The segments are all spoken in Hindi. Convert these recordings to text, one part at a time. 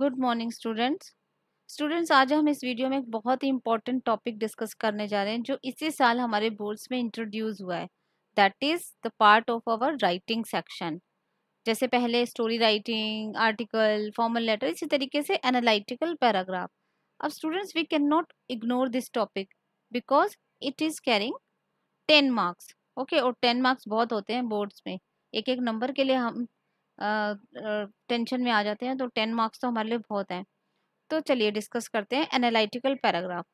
गुड मॉर्निंग स्टूडेंट्स स्टूडेंट्स आज हम इस वीडियो में एक बहुत ही इंपॉर्टेंट टॉपिक डिस्कस करने जा रहे हैं जो इसी साल हमारे बोर्ड्स में इंट्रोड्यूस हुआ है that is the part of our writing section जैसे पहले story writing article formal letter इसी तरीके से एनालिटिकल पैराग्राफ अब students we can not ignore this topic because it is carrying ten marks okay और टेन मार्क्स बहुत होते हैं बोर्ड्स में एक एक नंबर के लिए हम टेंशन में आ जाते हैं तो टेन मार्क्स तो हमारे लिए बहुत हैं तो चलिए डिस्कस करते हैं एनालिटिकल पैराग्राफ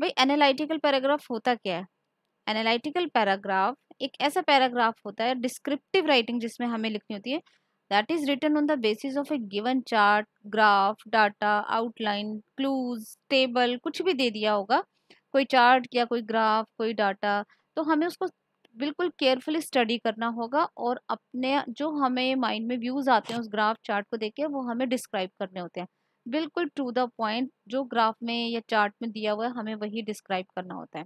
भाई एनालिटिकल पैराग्राफ होता क्या है एनालिटिकल पैराग्राफ एक ऐसा पैराग्राफ होता है डिस्क्रिप्टिव राइटिंग जिसमें हमें लिखनी होती है that is written on the basis of a given chart graph data outline clues table कुछ भी दे दिया होगा कोई चार्ट या कोई ग्राफ कोई डाटा तो हमें उसको बिल्कुल केयरफुली स्टडी करना होगा और अपने जो हमें माइंड में व्यूज़ आते हैं उस ग्राफ चार्ट को देख के वो हमें डिस्क्राइब करने होते हैं बिल्कुल टू द पॉइंट जो ग्राफ में या चार्ट में दिया हुआ है हमें वही डिस्क्राइब करना होता है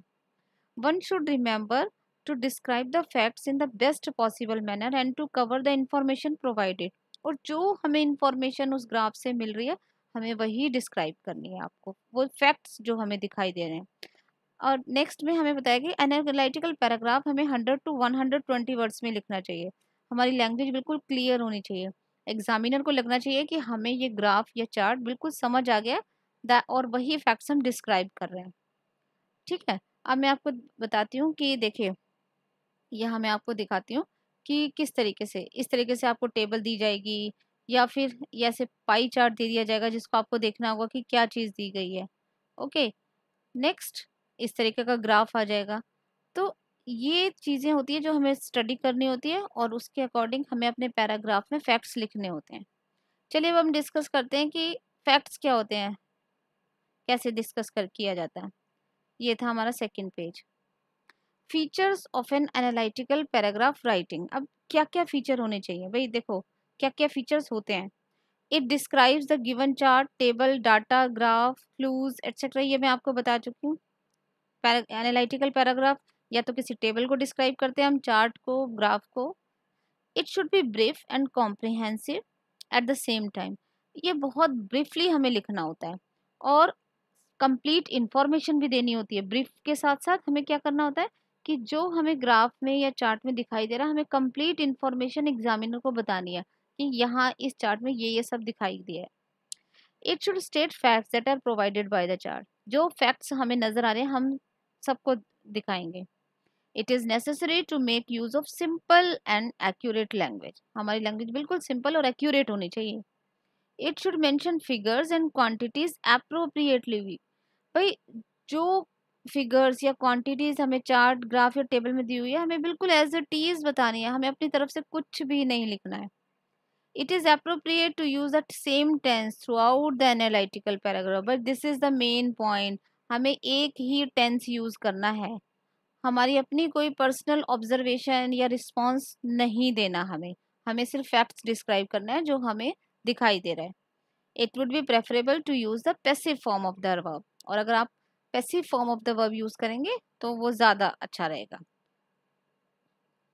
one should remember to describe the facts in the best possible manner and to cover the information provided और जो हमें इंफॉर्मेशन उस ग्राफ से मिल रही है हमें वही डिस्क्राइब करनी है आपको वो फैक्ट्स जो हमें दिखाई दे रहे हैं और नेक्स्ट में हमें बताया कि एनालिटिकल पैराग्राफ हमें hundred to one hundred twenty words में लिखना चाहिए हमारी लैंग्वेज बिल्कुल क्लियर होनी चाहिए एग्जामिनर को लगना चाहिए कि हमें ये ग्राफ या चार्ट बिल्कुल समझ आ गया और वही फैक्ट्स हम डिस्क्राइब कर रहे हैं ठीक है अब मैं आपको बताती हूँ कि देखिए यह मैं आपको दिखाती हूँ कि किस तरीके से इस तरीके से आपको टेबल दी जाएगी या फिर ऐसे पाई चार्ट दे दिया जाएगा जिसको आपको देखना होगा कि क्या चीज़ दी गई है ओके नेक्स्ट इस तरीके का ग्राफ आ जाएगा तो ये चीज़ें होती है जो हमें स्टडी करनी होती है और उसके अकॉर्डिंग हमें अपने पैराग्राफ में फैक्ट्स लिखने होते हैं चलिए अब हम डिस्कस करते हैं कि फैक्ट्स क्या होते हैं कैसे डिस्कस कर किया जाता है ये था हमारा second page features of an analytical paragraph writing अब क्या क्या फीचर होने चाहिए भाई देखो क्या क्या फीचर्स होते हैं it describes the given chart table data graph clues etcetera ये मैं आपको बता चुकी हूँ एनालिटिकल पैराग्राफ या तो किसी टेबल को डिस्क्राइब करते हैं हम चार्ट को ग्राफ को it should be brief and comprehensive at the same time ये बहुत ब्रीफली हमें लिखना होता है और कंप्लीट इन्फॉर्मेशन भी देनी होती है ब्रीफ के साथ साथ हमें क्या करना होता है कि जो हमें ग्राफ में या चार्ट में दिखाई दे रहा है हमें कंप्लीट इन्फॉर्मेशन एग्जामिनर को बतानी है कि यहाँ इस चार्ट में ये ये सब दिखाई दिया है it should state facts that are provided by the chart जो फैक्ट्स हमें नज़र आ रहे हैं हम सबको दिखाएंगे it is necessary to make use of simple and accurate language हमारी लैंग्वेज बिल्कुल सिंपल और एक्यूरेट होनी चाहिए it should mention figures and quantities appropriately भी भाई जो फिगर्स या क्वान्टिटीज़ हमें चार्ट ग्राफ या टेबल में दी हुई है हमें बिल्कुल एज अ टीज बतानी है हमें अपनी तरफ से कुछ भी नहीं लिखना है it is appropriate to use that same tense throughout the analytical paragraph but this is the main point हमें एक ही टेंस यूज़ करना है हमारी अपनी कोई पर्सनल ऑब्जर्वेशन या रिस्पॉन्स नहीं देना हमें हमें सिर्फ फैक्ट्स डिस्क्राइब करना है जो हमें दिखाई दे रहा है it would be preferable to use the passive form of the verb और अगर आप passive form of the verb use करेंगे तो वो ज़्यादा अच्छा रहेगा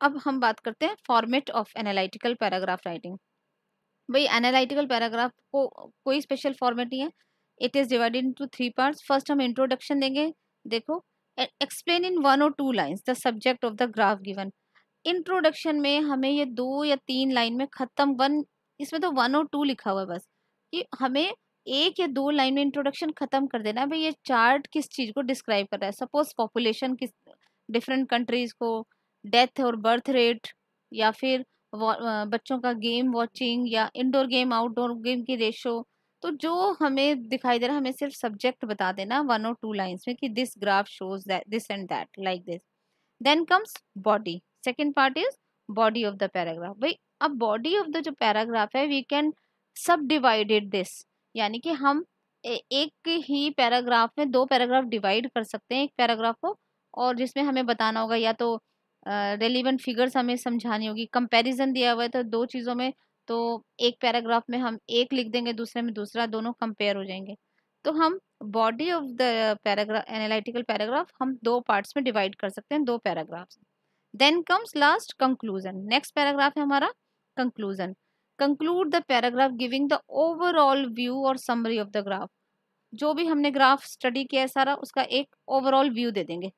अब हम बात करते हैं format of analytical paragraph writing भाई एनालिटिकल पैराग्राफ को कोई स्पेशल फॉर्मेट नहीं है it is divided two three parts first हम इंट्रोडक्शन देंगे देखो एक्सप्लेन इन वन और two lines the subject of the graph given introduction में हमें ये दो या तीन लाइन में ख़त्म वन इसमें तो वन और टू लिखा हुआ है बस कि हमें एक या दो लाइन में इंट्रोडक्शन ख़त्म कर देना है भाई ये चार्ट किस चीज़ को डिस्क्राइब कर रहा है सपोज पॉपुलेशन किस डिफरेंट कंट्रीज़ को डेथ और बर्थ रेट या फिर बच्चों का गेम वॉचिंग या इंडोर गेम आउटडोर गेम की रेशो तो जो हमें दिखाई दे रहा है हमें सिर्फ सब्जेक्ट बता देना वन और टू लाइन्स में कि this graph shows this and that like this then comes body second part is body of the paragraph भाई अब बॉडी ऑफ द जो पैराग्राफ है we can subdivided this यानी कि हम एक ही पैराग्राफ में दो पैराग्राफ डिवाइड कर सकते हैं एक पैराग्राफ को और जिसमें हमें बताना होगा या तो रेलिवेंट uh, फिगर्स हमें समझानी होगी कंपैरिजन दिया हुआ है तो दो चीज़ों में तो एक पैराग्राफ में हम एक लिख देंगे दूसरे में दूसरा दोनों कंपेयर हो जाएंगे तो हम body of the paragraph analytical paragraph हम दो पार्ट्स में डिवाइड कर सकते हैं दो paragraphs then comes last conclusion next paragraph है हमारा conclusion conclude the paragraph giving the overall view और समरी ऑफ द ग्राफ जो भी हमने ग्राफ स्टडी किया है सारा उसका एक ओवरऑल व्यू दे देंगे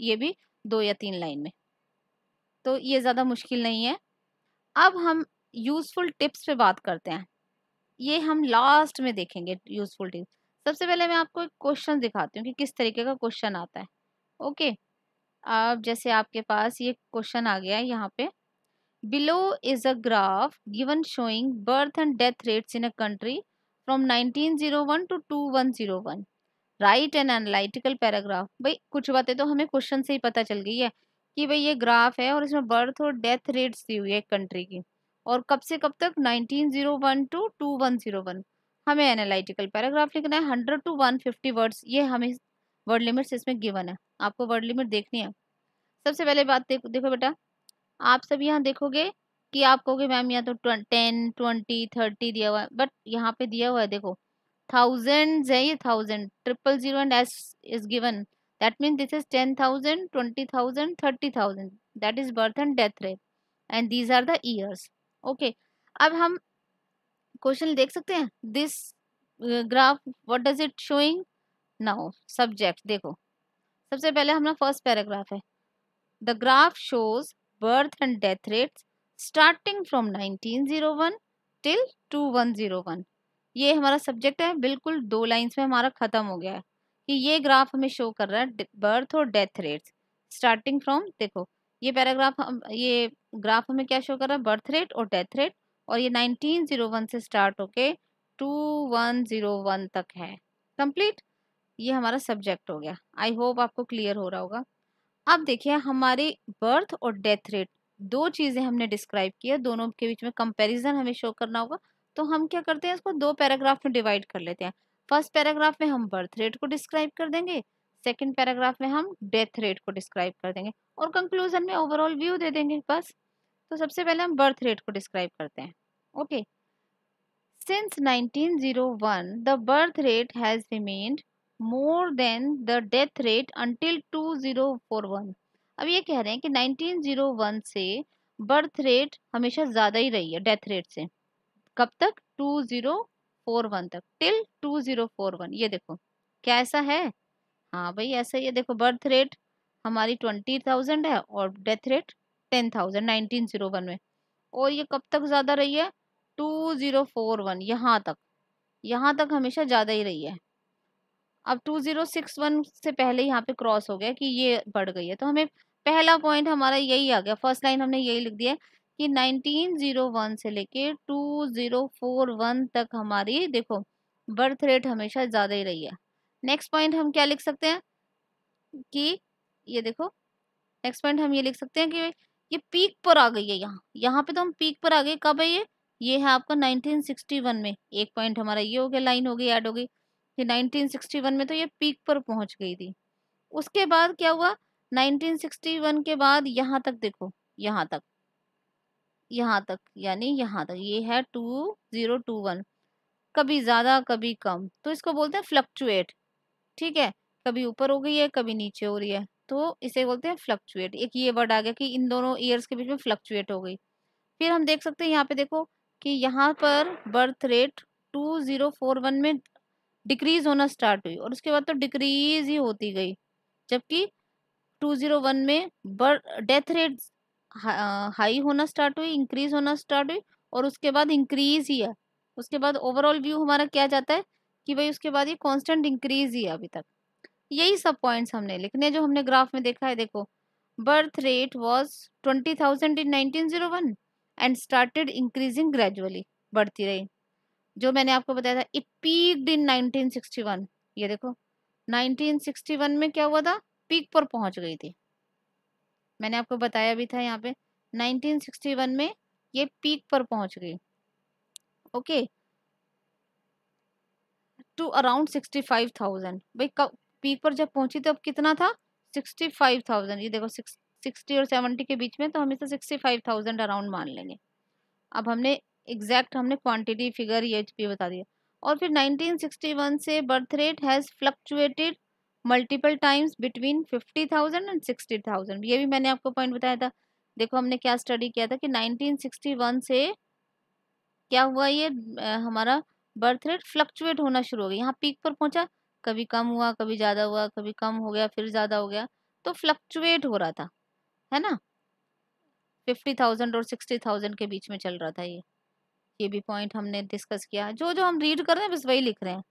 ये भी दो या तीन लाइन में तो ये ज़्यादा मुश्किल नहीं है अब हम यूज़फुल टिप्स पे बात करते हैं ये हम लास्ट में देखेंगे यूज़फुल टिप्स सबसे पहले मैं आपको एक क्वेश्चन दिखाती हूँ कि किस तरीके का क्वेश्चन आता है ओके अब जैसे आपके पास ये क्वेश्चन आ गया है यहाँ पे below is a graph given showing birth and death rates in a country from 1901 to 2101 right and analytical paragraph भाई कुछ बातें तो हमें क्वेश्चन से ही पता चल गई है कि भाई ये ग्राफ है और इसमें बर्थ और डेथ रेट्स दी हुई है कंट्री की और कब से कब तक 1901 टू 2101 हमें एनालिटिकल पैराग्राफ लिखना है 100 टू 150 वर्ड्स ये हमें वर्ड लिमिट्स इसमें गिवन है आपको वर्ड लिमिट देखनी है सबसे पहले बात देखो देखो बेटा आप सब यहाँ देखोगे कि आप कहोगे मैम यहाँ तो टेन ट्वेंटी थर्टी दिया हुआ है बट यहाँ पे दिया हुआ है देखो थाउजेंड है ये thousand triple zero and as is given that mean this is ten thousand twenty thousand thirty thousand that is birth and death rate and these are the years okay अब हम क्वेश्चन देख सकते हैं this graph what does it showing now subject देखो सबसे पहले हमारा फर्स्ट पैराग्राफ है the graph shows birth and death rates starting from 1901 till 2101 ये हमारा सब्जेक्ट है बिल्कुल दो लाइंस में हमारा ख़त्म हो गया है कि ये ग्राफ हमें शो कर रहा है बर्थ और डेथ रेट्स स्टार्टिंग फ्रॉम देखो ये पैराग्राफ हम ये ग्राफ हमें क्या शो कर रहा है बर्थ रेट और डेथ रेट और ये 1901 से स्टार्ट होके 2101 तक है कंप्लीट ये हमारा सब्जेक्ट हो गया आई होप आपको क्लियर हो रहा होगा अब देखिए हमारी बर्थ और डेथ रेट दो चीज़ें हमने डिस्क्राइब किया दोनों के बीच में कंपैरिजन हमें शो करना होगा तो हम क्या करते हैं इसको दो पैराग्राफ में डिवाइड कर लेते हैं फर्स्ट पैराग्राफ में हम बर्थ रेट को डिस्क्राइब कर देंगे सेकेंड पैराग्राफ में हम डेथ रेट को डिस्क्राइब कर देंगे और कंक्लूजन में ओवरऑल व्यू दे देंगे बस तो सबसे पहले हम बर्थ रेट को डिस्क्राइब करते हैं okay since 1901 zero one the birth rate has remained more than the death rate until two zero four one अब ये कह रहे हैं कि 1901 से बर्थ रेट हमेशा ज़्यादा ही रही है डेथ रेट से कब तक टू जीरो फोर वन तक till two zero four one ये देखो क्या ऐसा है हाँ भाई ऐसा ही है देखो बर्थ रेट हमारी ट्वेंटी थाउजेंड है और death rate ten thousand nineteen zero one में और ये कब तक ज़्यादा रही है टू ज़ीरो फोर वन यहाँ तक यहाँ तक हमेशा ज़्यादा ही रही है अब टू ज़ीरो सिक्स वन से पहले यहाँ पे क्रॉस हो गया कि ये बढ़ गई है तो हमें पहला पॉइंट हमारा यही आ गया फर्स्ट लाइन हमने यही लिख दिया कि नाइनटीन जीरो वन से लेके वन तक हमारी देखो बर्थ रेट हमेशा ज़्यादा ही रही है नेक्स्ट पॉइंट हम क्या लिख सकते हैं कि ये देखो नेक्स्ट पॉइंट हम ये लिख सकते हैं कि ये पीक पर आ गई है यहाँ यहाँ पे तो हम पीक पर आ गए कब है ये ये है आपका 1961 में एक पॉइंट हमारा ये हो गया लाइन हो गई ऐड हो गई कि 1961 में तो ये पीक पर पहुंच गई थी उसके बाद क्या हुआ 1961 के बाद यहाँ तक देखो यहाँ तक यहाँ तक यानी यहाँ तक ये है टू जीरो टू वन कभी ज़्यादा कभी कम तो इसको बोलते हैं फ्लक्चुएट ठीक है कभी ऊपर हो गई है कभी नीचे हो रही है तो इसे बोलते हैं फ्लक्चुएट एक ये वर्ड आ गया कि इन दोनों ईयर्स के बीच में फ्लक्चुएट हो गई फिर हम देख सकते हैं यहाँ पे देखो कि यहाँ पर birth rate two zero four one में डिक्रीज होना स्टार्ट हुई और उसके बाद तो डिक्रीज ही होती गई जबकि टू ज़ीरो वन में बर्थ डेथ रेट हाई होना स्टार्ट हुई इंक्रीज होना स्टार्ट हुई और उसके बाद इंक्रीज ही है उसके बाद ओवरऑल व्यू हमारा क्या जाता है कि भाई उसके बाद ये कांस्टेंट इंक्रीज ही है अभी तक यही सब पॉइंट्स हमने लिखने जो हमने ग्राफ में देखा है देखो birth rate was twenty thousand in nineteen zero one and started increasing gradually बढ़ती रही जो मैंने आपको बताया था it peak in nineteen sixty one ये देखो नाइनटीन सिक्सटी वन में क्या हुआ था पीक पर पहुंच गई थी मैंने आपको बताया भी था यहाँ पे नाइनटीन सिक्सटी वन में ये पीक पर पहुंच गई okay okay. To around sixty five thousand भाई कब पीक पर जब पहुंची तो अब कितना था सिक्सटी फाइव थाउजेंड ये देखो सिक्स सिक्सटी और सेवेंटी के बीच में तो हम इसे सिक्सटी फाइव थाउजेंड अराउंड मान लेंगे अब हमने एग्जैक्ट हमने क्वान्टिटी फिगर ये भी बता दिया और फिर नाइनटीन सिक्सटी वन से birth rate has fluctuated multiple times between fifty thousand and sixty thousand ये भी मैंने आपको पॉइंट बताया था देखो हमने क्या स्टडी किया था कि नाइनटीन सिक्सटी वन से क्या हुआ ये हमारा बर्थ रेट फ्लक्चुएट होना शुरू हो गया यहाँ पीक पर पहुंचा कभी कम हुआ कभी ज़्यादा हुआ कभी कम हो गया फिर ज़्यादा हो गया तो फ्लक्चुएट हो रहा था है ना फिफ्टी थाउजेंड और सिक्सटी थाउजेंड के बीच में चल रहा था ये ये भी पॉइंट हमने डिस्कस किया जो जो हम रीड कर रहे हैं बस वही लिख रहे हैं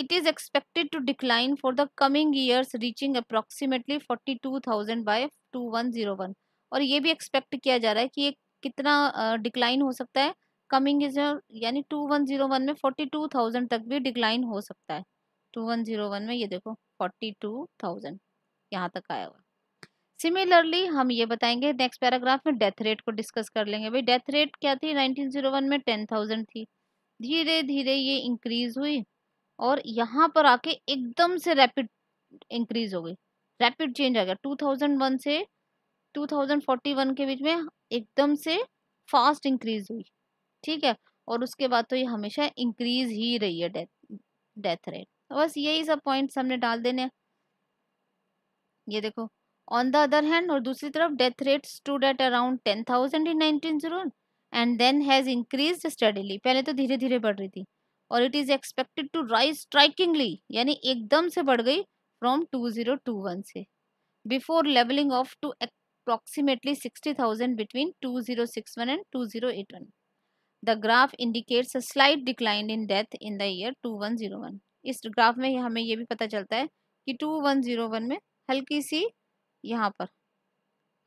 it is expected to decline for the coming years reaching approximately forty two thousand by two one zero one और ये भी एक्सपेक्ट किया जा रहा है कि ये कितना डिक्लाइन हो सकता है कमिंग इज यानी टू वन जीरो वन में फोर्टी टू थाउजेंड तक भी डिक्लाइन हो सकता है टू वन जीरो वन में ये देखो फोर्टी टू थाउजेंड यहाँ तक आया हुआ सिमिलरली हम ये बताएंगे नेक्स्ट पैराग्राफ में डेथ रेट को डिस्कस कर लेंगे भाई डेथ रेट क्या थी 1901 में 10,000 थी धीरे धीरे ये इंक्रीज हुई और यहाँ पर आके एकदम से रैपिड इंक्रीज हो गई रैपिड चेंज आ गया वन से वन के बीच में एकदम से फास्ट इंक्रीज हुई ठीक है और उसके बाद तो ये हमेशा इंक्रीज ही रही है डेथ डेथ रेट बस यही सब पॉइंट्स हमने डाल देने ये देखो ऑन द अदर हैंड और दूसरी तरफ death rate stood at around ten thousand in nineteen zero and then has increase steadily पहले तो धीरे धीरे बढ़ रही थी और it is expected to rise strikingly यानी एकदम से बढ़ गई from two zero two one से before levelling off to approximately sixty thousand between two zero six one and two zero eight one the graph indicates a slight decline in death in the year 2101 इस ग्राफ में हमें ये भी पता चलता है कि 2101 में हल्की सी यहाँ पर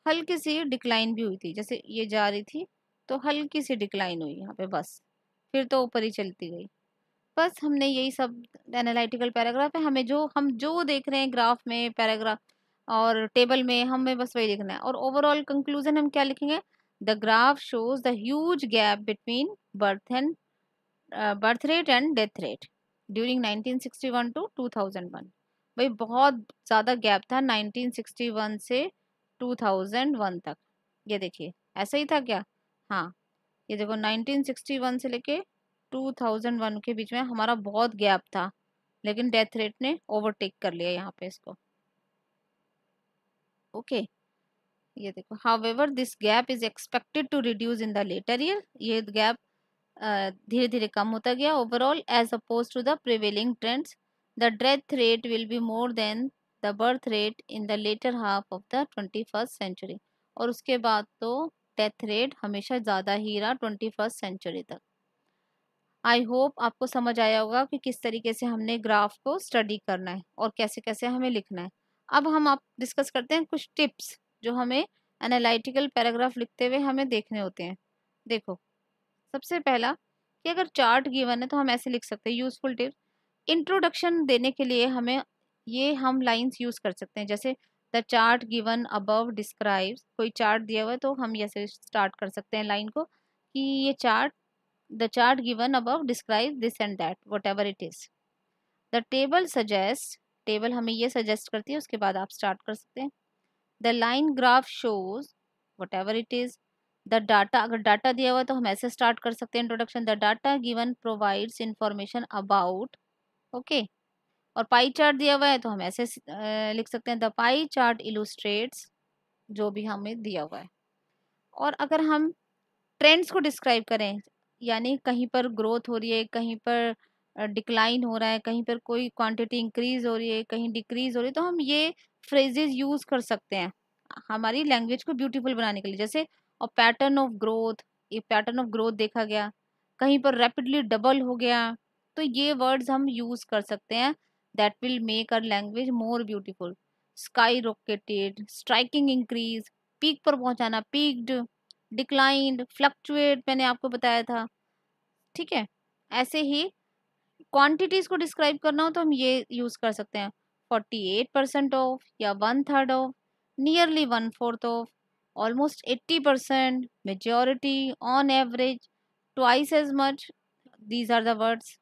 हल्की सी डिक्लाइन भी हुई थी जैसे ये जा रही थी तो हल्की सी डिक्लाइन हुई यहाँ पे बस फिर तो ऊपर ही चलती गई बस हमने यही सब एनालिटिकल पैराग्राफ है हमें जो हम जो देख रहे हैं ग्राफ में पैराग्राफ और टेबल में हमें बस वही देखना है और ओवरऑल कंक्लूजन हम क्या लिखेंगे The graph shows the huge gap between birth and uh, birth rate and death rate during 1961 to 2001. bhai bahut zyada gap tha 1961 se 2001 tak ye dekhiye aisa hi tha kya ha ye dekho 1961 se leke 2001 के बीच में हमारा बहुत गैप था लेकिन डेथ रेट ने ओवरटेक कर लिया यहाँ पे इसको ओके okay. ये देखो ever this gap is expected to reduce in the later year ये गैप धीरे धीरे कम होता गया overall as oppose to the prevailing trends the death rate will be more than the birth rate in the latter half of the twenty first century और उसके बाद तो डेथ रेट हमेशा ज़्यादा ही रहा ट्वेंटी फर्स्ट सेंचुरी तक आई होप आपको समझ आया होगा कि किस तरीके से हमने ग्राफ को स्टडी करना है और कैसे कैसे हमें लिखना है अब हम आप डिस्कस करते हैं कुछ टिप्स जो हमें एनालिटिकल पैराग्राफ लिखते हुए हमें देखने होते हैं देखो सबसे पहला कि अगर चार्ट गिवन है तो हम ऐसे लिख सकते हैं यूज़फुल टिप्स इंट्रोडक्शन देने के लिए हमें ये हम लाइंस यूज़ कर सकते हैं जैसे the chart given above describes कोई चार्ट दिया हुआ है तो हम ऐसे स्टार्ट कर सकते हैं लाइन को कि ये chart the chart given above describe this and that whatever it is the table suggest table हमें ये सजेस्ट करती है उसके बाद आप स्टार्ट कर सकते हैं the line graph shows whatever it is the data अगर डाटा दिया हुआ तो हम ऐसे स्टार्ट कर सकते हैं introduction the data given provides information about okay और पाई चार्ट दिया हुआ है तो हम ऐसे तो लिख सकते हैं द पाई चार्ट इलूस्ट्रेट्स जो भी हमें दिया हुआ है और अगर हम ट्रेंड्स को डिस्क्राइब करें यानी कहीं पर ग्रोथ हो रही है कहीं पर डिक्लाइन हो रहा है कहीं पर कोई क्वांटिटी इंक्रीज हो रही है कहीं डिक्रीज हो रही है तो हम ये फ्रेजेज यूज़ कर सकते हैं हमारी लैंग्वेज को ब्यूटीफुल बनाने के लिए जैसे और पैटर्न ऑफ ग्रोथ ये पैटर्न ऑफ ग्रोथ देखा गया कहीं पर रैपिडली डबल हो गया तो ये वर्ड्स हम यूज़ कर सकते हैं that will make our language more beautiful skyrocketed striking increase peak पर पहुंचाना पीकड डिक्लाइंड फ्लक्चुएट मैंने आपको बताया था ठीक है ऐसे ही क्वांटिटीज को डिस्क्राइब करना हो तो हम ये यूज कर सकते हैं फोर्टी एट परसेंट ऑफ या one third of nearly one fourth of almost eighty percent majority on average twice as much these are the words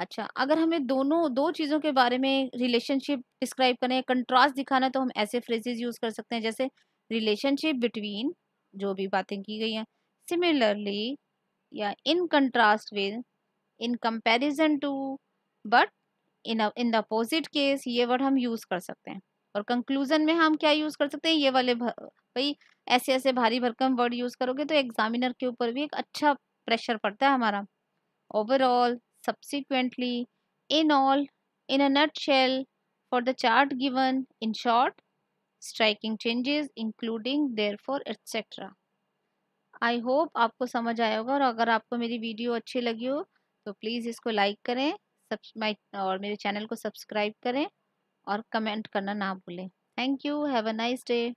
अच्छा अगर हमें दोनों दो चीज़ों के बारे में रिलेशनशिप डिस्क्राइब करना है कंट्रास्ट दिखाना है तो हम ऐसे फ्रेजेज यूज़ कर सकते हैं जैसे रिलेशनशिप बिटवीन जो भी बातें की गई हैं सिमिलरली या in contrast with in comparison to but in in the opposite case ये वर्ड हम यूज़ कर सकते हैं और कंक्लूजन में हम क्या यूज़ कर सकते हैं ये वाले भाई ऐसे ऐसे भारी भरकम वर्ड यूज़ करोगे तो एग्जामिनर के ऊपर भी एक अच्छा प्रेशर पड़ता है हमारा overall subsequently all in a nutshell for the chart given in short striking changes including therefore etc I hope आपको समझ आया होगा और अगर आपको मेरी वीडियो अच्छी लगी हो तो प्लीज़ इसको लाइक करें सब माई और मेरे चैनल को सब्सक्राइब करें और कमेंट करना ना भूलें thank you have a nice day